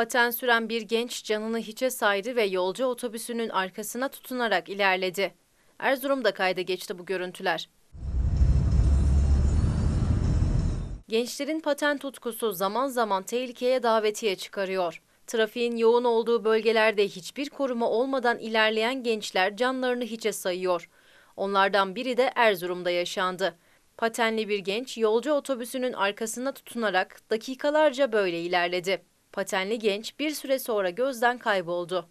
Paten süren bir genç canını hiçe saydı ve yolcu otobüsünün arkasına tutunarak ilerledi. Erzurum'da kayda geçti bu görüntüler. Gençlerin paten tutkusu zaman zaman tehlikeye davetiye çıkarıyor. Trafiğin yoğun olduğu bölgelerde hiçbir koruma olmadan ilerleyen gençler canlarını hiçe sayıyor. Onlardan biri de Erzurum'da yaşandı. Patenli bir genç yolcu otobüsünün arkasına tutunarak dakikalarca böyle ilerledi. Patenli genç bir süre sonra gözden kayboldu.